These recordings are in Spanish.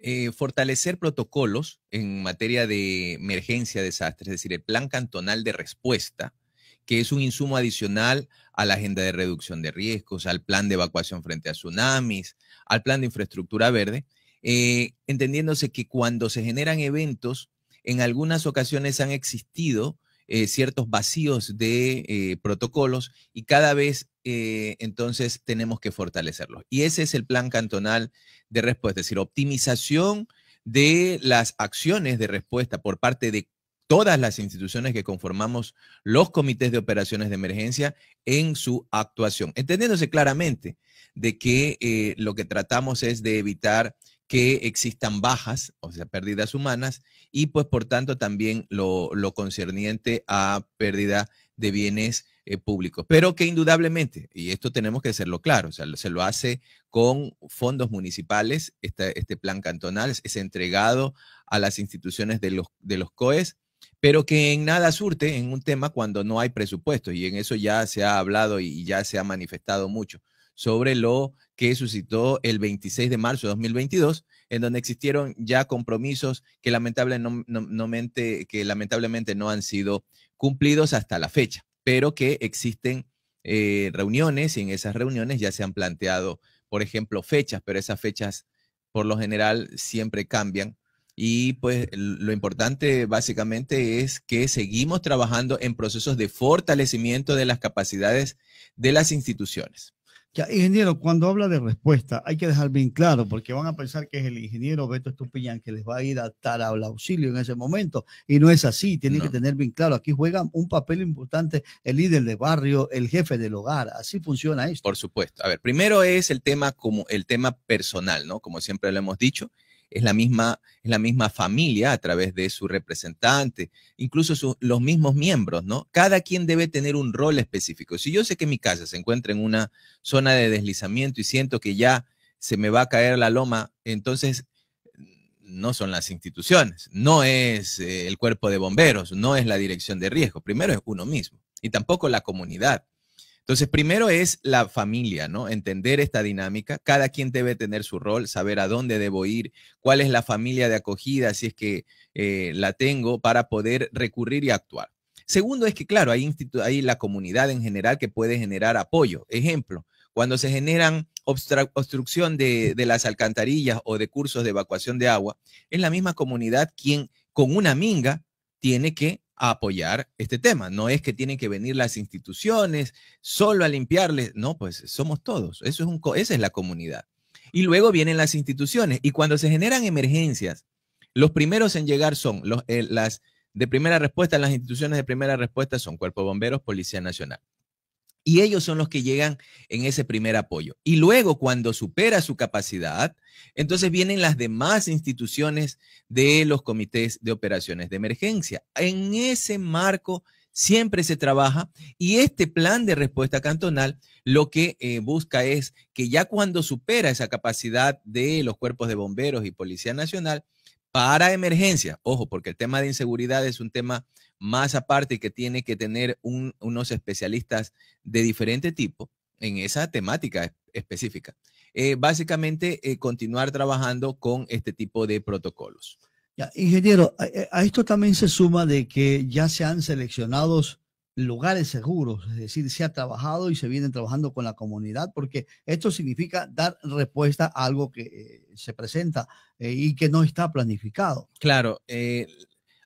Eh, fortalecer protocolos en materia de emergencia, desastres, es decir, el plan cantonal de respuesta, que es un insumo adicional a la agenda de reducción de riesgos, al plan de evacuación frente a tsunamis, al plan de infraestructura verde, eh, entendiéndose que cuando se generan eventos, en algunas ocasiones han existido eh, ciertos vacíos de protocolos y cada vez eh, entonces tenemos que fortalecerlos. Y ese es el plan cantonal de respuesta, es decir, optimización de las acciones de respuesta por parte de todas las instituciones que conformamos los comités de operaciones de emergencia en su actuación, entendiéndose claramente de que eh, lo que tratamos es de evitar que existan bajas, o sea, pérdidas humanas, y pues por tanto también lo, lo concerniente a pérdida de bienes eh, públicos, pero que indudablemente, y esto tenemos que hacerlo claro, o sea, se lo hace con fondos municipales, este, plan cantonal es, entregado a las instituciones de los, de los COES, pero que en nada surte en un tema cuando no hay presupuesto, y en eso ya se ha hablado y ya se ha manifestado mucho sobre lo que suscitó el 26 de marzo de 2022 en donde existieron ya compromisos que, lamentablemente no han sido cumplidos hasta la fecha, pero que existen eh, reuniones y en esas reuniones ya se han planteado, por ejemplo, fechas, pero esas fechas por lo general siempre cambian. Y pues lo importante básicamente es que seguimos trabajando en procesos de fortalecimiento de las capacidades de las instituciones. Ya, ingeniero, cuando habla de respuesta, hay que dejar bien claro, porque van a pensar que es el ingeniero Beto Estupiñán que les va a ir a dar al auxilio en ese momento, y no es así, tienen que tener bien claro, aquí juega un papel importante el líder de barrio, el jefe del hogar, así funciona esto. Por supuesto, a ver, primero es el tema como el tema personal, ¿no? Como siempre lo hemos dicho, es la misma, es la misma familia a través de su representante, incluso los mismos miembros, ¿no? Cada quien debe tener un rol específico. Si yo sé que mi casa se encuentra en una zona de deslizamiento y siento que ya se me va a caer la loma, entonces no son las instituciones, no es eh, el cuerpo de bomberos, no es la dirección de riesgo, primero es uno mismo y tampoco la comunidad. Entonces, primero es la familia, ¿no? Entender esta dinámica. Cada quien debe tener su rol, saber a dónde debo ir, cuál es la familia de acogida, si es que eh, la tengo, para poder recurrir y actuar. Segundo es que, claro, hay, hay la comunidad en general que puede generar apoyo. Ejemplo, cuando se generan obstrucción de, de las alcantarillas o de cursos de evacuación de agua, es la misma comunidad quien con una minga tiene que apoyar este tema. No es que tienen que venir las instituciones solo a limpiarles. No, pues somos todos. Eso es un, esa es la comunidad. Y luego vienen las instituciones. Y cuando se generan emergencias, los primeros en llegar son eh, las de primera respuesta, las instituciones de primera respuesta son Cuerpo de Bomberos, Policía Nacional. Y ellos son los que llegan en ese primer apoyo. Y luego, cuando supera su capacidad, entonces vienen las demás instituciones de los comités de operaciones de emergencia. En ese marco siempre se trabaja y este plan de respuesta cantonal lo que eh, busca es que ya cuando supera esa capacidad de los cuerpos de bomberos y Policía Nacional, para emergencia. Ojo, porque el tema de inseguridad es un tema más aparte que tiene que tener unos especialistas de diferente tipo en esa temática específica. Eh, básicamente, eh, continuar trabajando con este tipo de protocolos. ingeniero, a, esto también se suma de que ya se han seleccionado lugares seguros, es decir, se ha trabajado y se vienen trabajando con la comunidad, porque esto significa dar respuesta a algo que eh, se presenta eh, y que no está planificado. Claro, eh,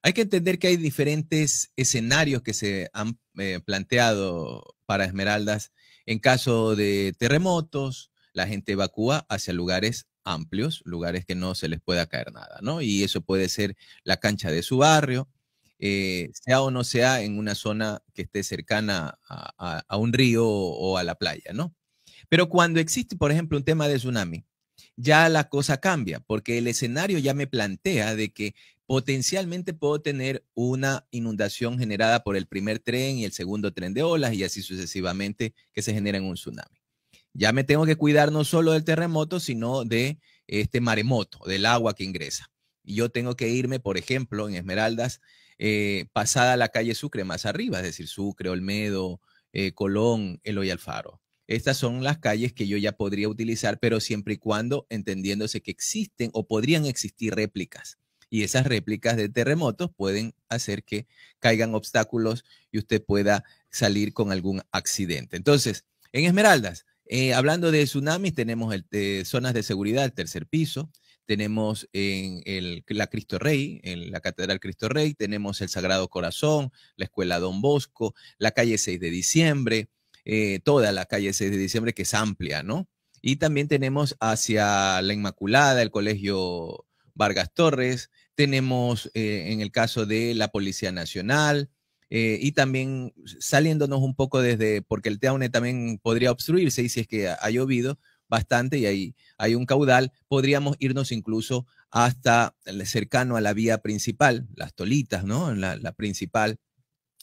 hay que entender que hay diferentes escenarios que se han planteado para Esmeraldas en caso de terremotos, la gente evacúa hacia lugares amplios, lugares que no se les pueda caer nada, ¿no? Y eso puede ser la cancha de su barrio, eh, sea o no sea en una zona que esté cercana a, un río o, a la playa, ¿no? Pero cuando existe, por ejemplo, un tema de tsunami, ya la cosa cambia, porque el escenario ya me plantea de que potencialmente puedo tener una inundación generada por el primer tren y el segundo tren de olas y así sucesivamente que se genera un tsunami. Ya me tengo que cuidar no solo del terremoto, sino de este maremoto, del agua que ingresa. Y yo tengo que irme, por ejemplo, en Esmeraldas, eh, pasada la calle Sucre, más arriba, es decir, Sucre, Olmedo, eh, Colón, Eloy Alfaro. Estas son las calles que yo ya podría utilizar, pero siempre y cuando entendiéndose que existen o podrían existir réplicas. Y esas réplicas de terremotos pueden hacer que caigan obstáculos y usted pueda salir con algún accidente. Entonces, en Esmeraldas, eh, hablando de tsunamis, tenemos eh, zonas de seguridad, tercer piso, tenemos en el, la Cristo Rey, en la Catedral Cristo Rey, tenemos el Sagrado Corazón, la Escuela Don Bosco, la calle 6 de diciembre, eh, toda la calle 6 de diciembre que es amplia, ¿no? Y también tenemos hacia la Inmaculada, el Colegio Vargas Torres, tenemos eh, en el caso de la Policía Nacional, eh, y también saliéndonos un poco desde, porque el Teaune también podría obstruirse y si es que ha llovido, bastante y ahí hay un caudal. Podríamos irnos incluso hasta cercano a la vía principal, las tolitas, ¿no? La, principal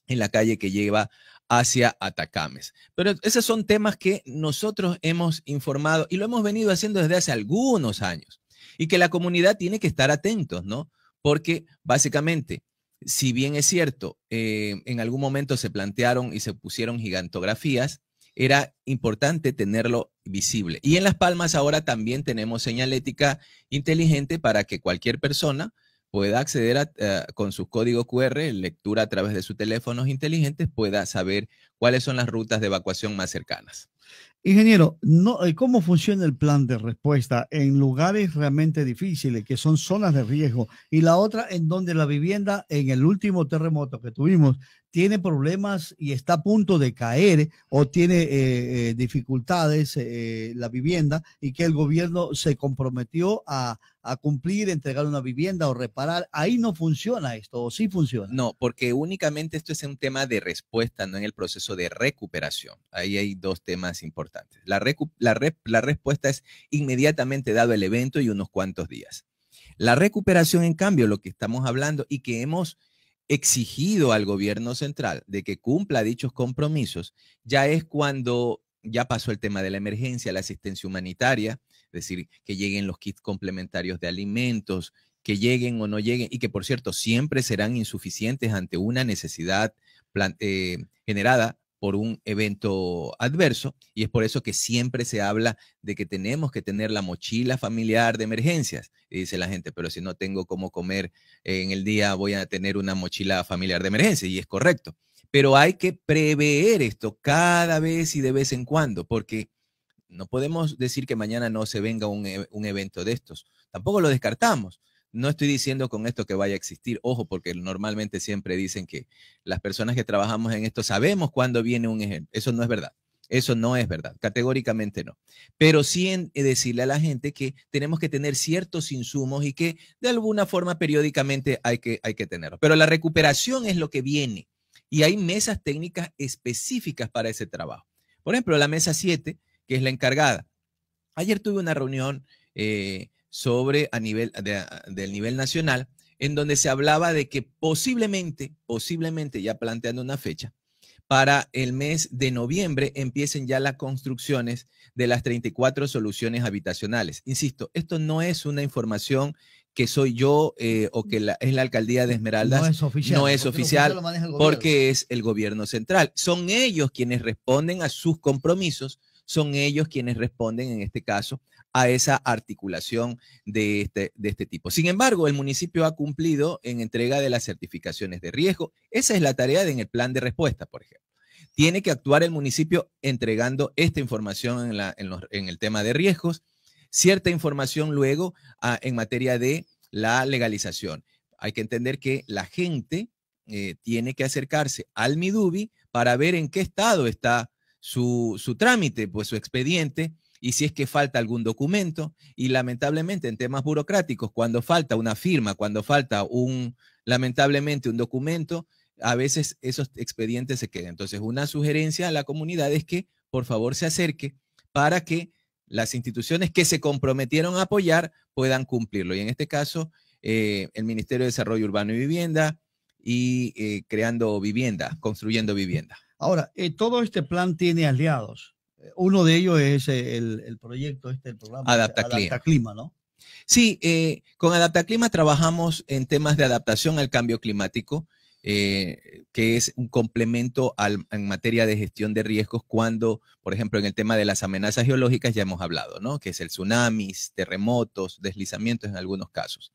en la calle que lleva hacia Atacames. Pero esos son temas que nosotros hemos informado y lo hemos venido haciendo desde hace algunos años y que la comunidad tiene que estar atentos, ¿no? Porque básicamente, si bien es cierto, eh, en algún momento se plantearon y se pusieron gigantografías, era importante tenerlo visible. Y en Las Palmas ahora también tenemos señalética inteligente para que cualquier persona pueda acceder eh, con su código QR, lectura a través de sus teléfonos inteligentes, pueda saber cuáles son las rutas de evacuación más cercanas. Ingeniero, eh, ¿cómo funciona el plan de respuesta en lugares realmente difíciles, que son zonas de riesgo? Y la otra, en donde la vivienda, en el último terremoto que tuvimos, tiene problemas y está a punto de caer o tiene eh, eh, dificultades la vivienda y que el gobierno se comprometió a cumplir, entregar una vivienda o reparar. Ahí no funciona esto, o sí funciona. No, porque únicamente esto es un tema de respuesta, no en el proceso de recuperación. Ahí hay dos temas importantes. La, la, respuesta es inmediatamente dado el evento y unos cuantos días. La recuperación, en cambio, lo que estamos hablando y que hemos exigido al gobierno central de que cumpla dichos compromisos, ya es cuando ya pasó el tema de la emergencia, la asistencia humanitaria, es decir, que lleguen los kits complementarios de alimentos, que lleguen o no lleguen, y que por cierto siempre serán insuficientes ante una necesidad eh, generada por un evento adverso y es por eso que siempre se habla de que tenemos que tener la mochila familiar de emergencias. Y dice la gente, pero si no tengo cómo comer en el día, voy a tener una mochila familiar de emergencia y es correcto. Pero hay que prever esto cada vez y de vez en cuando, porque no podemos decir que mañana no se venga un, e, un evento de estos. Tampoco lo descartamos, no estoy diciendo con esto que vaya a existir, ojo, porque normalmente siempre dicen que las personas que trabajamos en esto sabemos cuándo viene un ejemplo. Eso no es verdad. Eso no es verdad, categóricamente no. Pero sí en eh, decirle a la gente que tenemos que tener ciertos insumos y que de alguna forma periódicamente hay que, hay que tenerlos. Pero la recuperación es lo que viene y hay mesas técnicas específicas para ese trabajo. Por ejemplo, la mesa 7, que es la encargada. Ayer tuve una reunión eh, sobre a nivel del nivel nacional, en donde se hablaba de que posiblemente, posiblemente ya planteando una fecha, para el mes de noviembre empiecen ya las construcciones de las 34 soluciones habitacionales. Insisto, esto no es una información que soy yo eh, o que es la alcaldía de Esmeraldas. No es oficial. oficial porque es el gobierno central. Son ellos quienes responden a sus compromisos, son ellos quienes responden en este caso a esa articulación de este, de este tipo. Sin embargo, el municipio ha cumplido en entrega de las certificaciones de riesgo. Esa es la tarea en el plan de respuesta, por ejemplo tiene que actuar el municipio entregando esta información en, el tema de riesgos, cierta información luego ah, en materia de la legalización. Hay que entender que la gente eh, tiene que acercarse al Midubi para ver en qué estado está su, su trámite, pues su expediente, y si es que falta algún documento. Y lamentablemente en temas burocráticos, cuando falta una firma, cuando falta un, lamentablemente un documento, a veces esos expedientes se quedan. Entonces, una sugerencia a la comunidad es que por favor se acerque para que las instituciones que se comprometieron a apoyar puedan cumplirlo. Y en este caso, eh, el Ministerio de Desarrollo Urbano y Vivienda y eh, creando vivienda, construyendo vivienda. Ahora, eh, todo este plan tiene aliados. Uno de ellos es eh, el, proyecto, este, el programa Adaptaclima, Clima, ¿no? Sí, eh, con Adapta Clima trabajamos en temas de adaptación al cambio climático, eh, que es un complemento en materia de gestión de riesgos cuando, por ejemplo, en el tema de las amenazas geológicas ya hemos hablado, ¿no? Que es el tsunamis, terremotos, deslizamientos en algunos casos.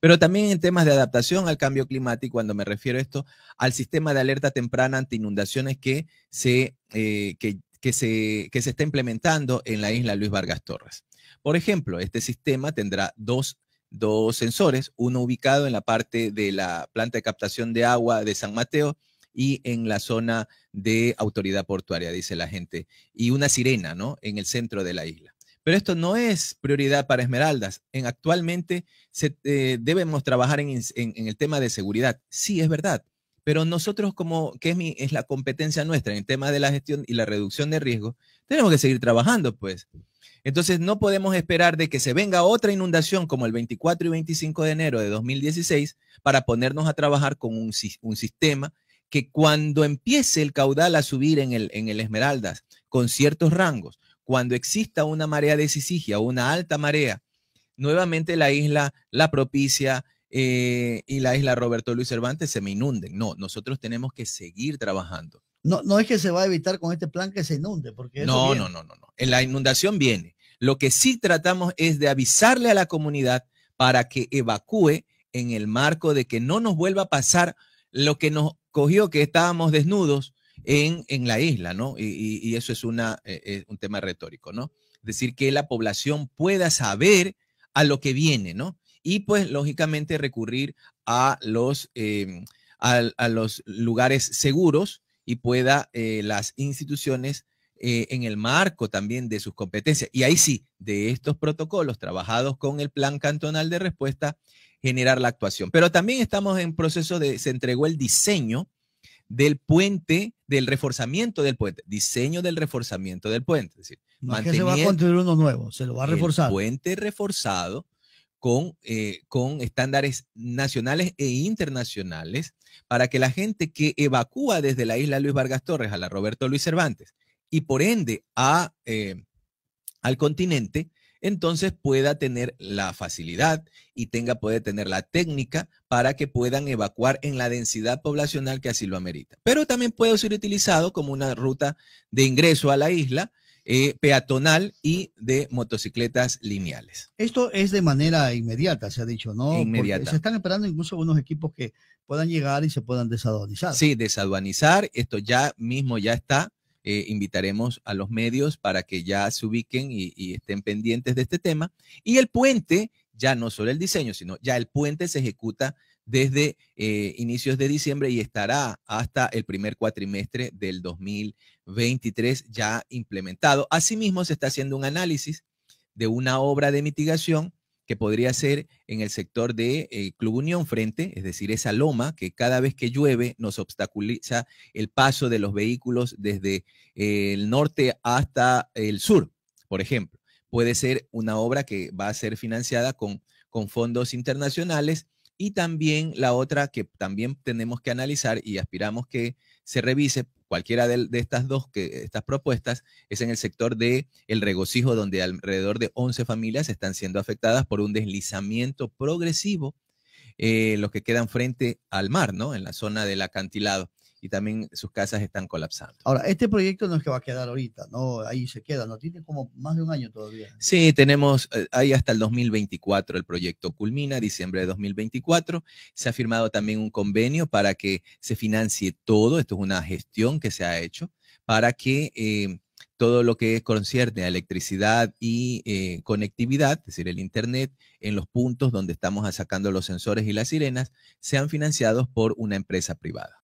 Pero también en temas de adaptación al cambio climático, cuando me refiero a esto, al sistema de alerta temprana ante inundaciones que, se, que que se, se está implementando en la isla Luis Vargas Torres. Por ejemplo, este sistema tendrá dos, dos sensores, uno ubicado en la parte de la planta de captación de agua de San Mateo y en la zona de autoridad portuaria, dice la gente, y una sirena, ¿no? En el centro de la isla. Pero esto no es prioridad para Esmeraldas. En actualmente eh, debemos trabajar en, en, el tema de seguridad. Sí, es verdad. Pero nosotros, como que es, la competencia nuestra en el tema de la gestión y la reducción de riesgo, tenemos que seguir trabajando, pues. Entonces, no podemos esperar de que se venga otra inundación como el 24 y 25 de enero de 2016 para ponernos a trabajar con un, sistema que cuando empiece el caudal a subir en el, en el Esmeraldas con ciertos rangos, cuando exista una marea de sisigia o una alta marea, nuevamente la isla la propicia eh, y la isla Roberto Luis Cervantes se me inunden. No, nosotros tenemos que seguir trabajando. No, no es que se va a evitar con este plan que se inunde, porque... no, no, no, no, no. La inundación viene. Lo que sí tratamos es de avisarle a la comunidad para que evacúe en el marco de que no nos vuelva a pasar lo que nos cogió que estábamos desnudos en, la isla, ¿no? Y, eso es, una, eh, eh, un tema retórico, ¿no? Es decir, que la población pueda saber a lo que viene, ¿no? y pues lógicamente recurrir a los, em, los lugares seguros y pueda eh, las instituciones eh, en el marco también de sus competencias. Y ahí sí, de estos protocolos trabajados con el Plan Cantonal de Respuesta, generar la actuación. Pero también estamos en proceso de, se entregó el diseño del puente, del reforzamiento del puente, diseño del reforzamiento del puente. Es decir, se va a construir uno nuevo, se lo va a reforzar. puente reforzado con, eh, con estándares nacionales e internacionales para que la gente que evacúa desde la isla Luis Vargas Torres a la Roberto Luis Cervantes y por ende a, eh, al continente, entonces pueda tener la facilidad y tenga, puede tener la técnica para que puedan evacuar en la densidad poblacional que así lo amerita. Pero también puede ser utilizado como una ruta de ingreso a la isla eh, peatonal y de motocicletas lineales. Esto es de manera inmediata, se ha dicho, ¿no? Inmediata. se están esperando incluso unos equipos que puedan llegar y se puedan desaduanizar. Sí, desaduanizar. Esto ya mismo ya está. Eh, invitaremos a los medios para que ya se ubiquen y, y estén pendientes de este tema. Y el puente, ya no solo el diseño, sino ya el puente se ejecuta desde eh, inicios de diciembre y estará hasta el primer cuatrimestre del 2023 ya implementado. Asimismo, se está haciendo un análisis de una obra de mitigación que podría ser en el sector de eh, Club Unión Frente, es decir, esa loma que cada vez que llueve nos obstaculiza el paso de los vehículos desde el norte hasta el sur, por ejemplo. Puede ser una obra que va a ser financiada con fondos internacionales y también la otra que también tenemos que analizar y aspiramos que se revise cualquiera de, estas dos que, estas propuestas es en el sector de el regocijo donde alrededor de 11 familias están siendo afectadas por un deslizamiento progresivo eh, los que quedan frente al mar, ¿no? En la zona del acantilado y también sus casas están colapsando. Ahora, este proyecto no es que va a quedar ahorita, ¿no? Ahí se queda, ¿no? Tiene como más de un año todavía. Sí, tenemos, eh, ahí hasta el 2024 el proyecto culmina, diciembre de 2024. Se ha firmado también un convenio para que se financie todo, esto es una gestión que se ha hecho, para que... Eh, todo lo que concierne a electricidad y eh, conectividad, es decir, el Internet, en los puntos donde estamos sacando los sensores y las sirenas, sean financiados por una empresa privada.